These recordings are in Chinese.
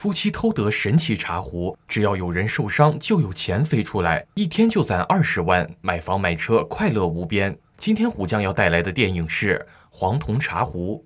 夫妻偷得神奇茶壶，只要有人受伤，就有钱飞出来，一天就攒二十万，买房买车，快乐无边。今天虎将要带来的电影是《黄铜茶壶》。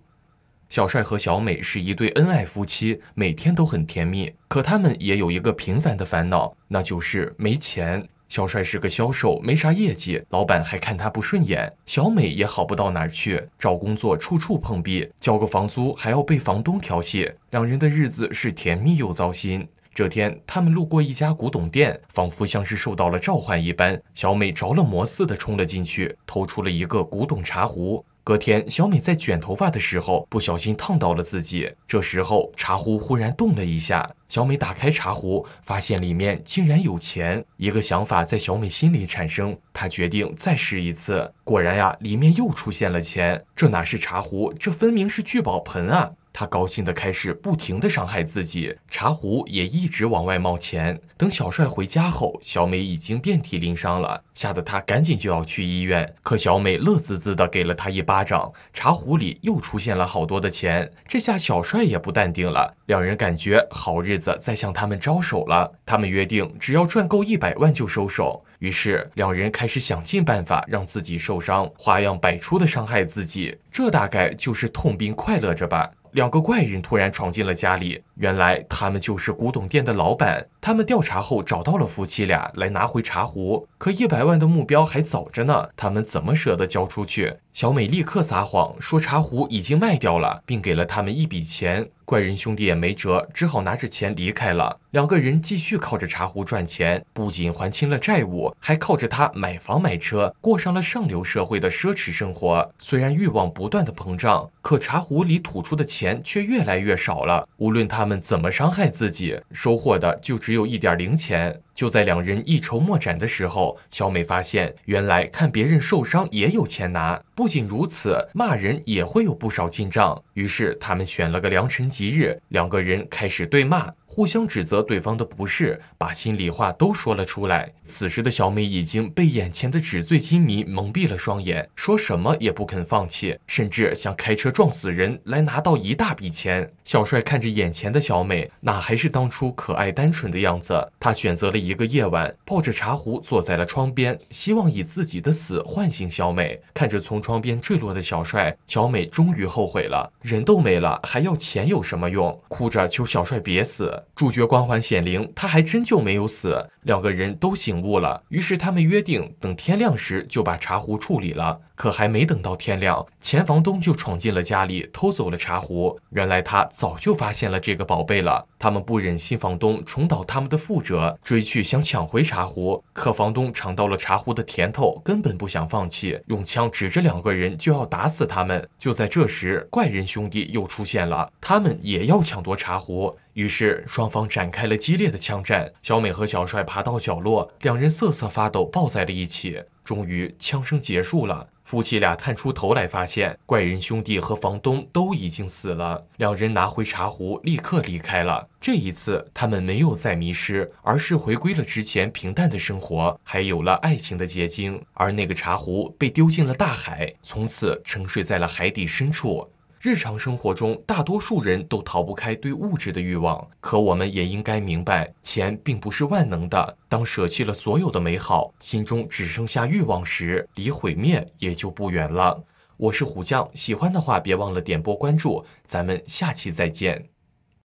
小帅和小美是一对恩爱夫妻，每天都很甜蜜，可他们也有一个平凡的烦恼，那就是没钱。小帅是个销售，没啥业绩，老板还看他不顺眼。小美也好不到哪儿去，找工作处处碰壁，交个房租还要被房东调戏。两人的日子是甜蜜又糟心。这天，他们路过一家古董店，仿佛像是受到了召唤一般，小美着了魔似的冲了进去，偷出了一个古董茶壶。隔天，小美在卷头发的时候不小心烫到了自己。这时候，茶壶忽然动了一下。小美打开茶壶，发现里面竟然有钱。一个想法在小美心里产生，她决定再试一次。果然呀，里面又出现了钱。这哪是茶壶，这分明是聚宝盆啊！他高兴的开始不停的伤害自己，茶壶也一直往外冒钱。等小帅回家后，小美已经遍体鳞伤了，吓得他赶紧就要去医院。可小美乐滋滋的给了他一巴掌，茶壶里又出现了好多的钱。这下小帅也不淡定了，两人感觉好日子在向他们招手了。他们约定只要赚够一百万就收手。于是两人开始想尽办法让自己受伤，花样百出的伤害自己。这大概就是痛并快乐着吧。两个怪人突然闯进了家里。原来他们就是古董店的老板。他们调查后找到了夫妻俩，来拿回茶壶。可一百万的目标还早着呢，他们怎么舍得交出去？小美立刻撒谎说茶壶已经卖掉了，并给了他们一笔钱。怪人兄弟也没辙，只好拿着钱离开了。两个人继续靠着茶壶赚钱，不仅还清了债务，还靠着它买房买车，过上了上流社会的奢侈生活。虽然欲望不断的膨胀，可茶壶里吐出的钱却越来越少了。无论他们。怎么伤害自己，收获的就只有一点零钱。就在两人一筹莫展的时候，小美发现，原来看别人受伤也有钱拿。不仅如此，骂人也会有不少进账。于是他们选了个良辰吉日，两个人开始对骂，互相指责对方的不是，把心里话都说了出来。此时的小美已经被眼前的纸醉金迷蒙蔽了双眼，说什么也不肯放弃，甚至想开车撞死人来拿到一大笔钱。小帅看着眼前的小美，哪还是当初可爱单纯的样子？他选择了一个夜晚，抱着茶壶坐在了窗边，希望以自己的死唤醒小美。看着从窗。窗边坠落的小帅、小美终于后悔了，人都没了，还要钱有什么用？哭着求小帅别死。主角光环显灵，他还真就没有死。两个人都醒悟了，于是他们约定，等天亮时就把茶壶处理了。可还没等到天亮，前房东就闯进了家里，偷走了茶壶。原来他早就发现了这个宝贝了。他们不忍心房东重蹈他们的覆辙，追去想抢回茶壶，可房东尝到了茶壶的甜头，根本不想放弃，用枪指着两。两个人就要打死他们。就在这时，怪人兄弟又出现了，他们也要抢夺茶壶。于是，双方展开了激烈的枪战。小美和小帅爬到角落，两人瑟瑟发抖，抱在了一起。终于，枪声结束了。夫妻俩探出头来，发现怪人兄弟和房东都已经死了。两人拿回茶壶，立刻离开了。这一次，他们没有再迷失，而是回归了之前平淡的生活，还有了爱情的结晶。而那个茶壶被丢进了大海，从此沉睡在了海底深处。日常生活中，大多数人都逃不开对物质的欲望，可我们也应该明白，钱并不是万能的。当舍弃了所有的美好，心中只剩下欲望时，离毁灭也就不远了。我是虎将，喜欢的话别忘了点波关注，咱们下期再见。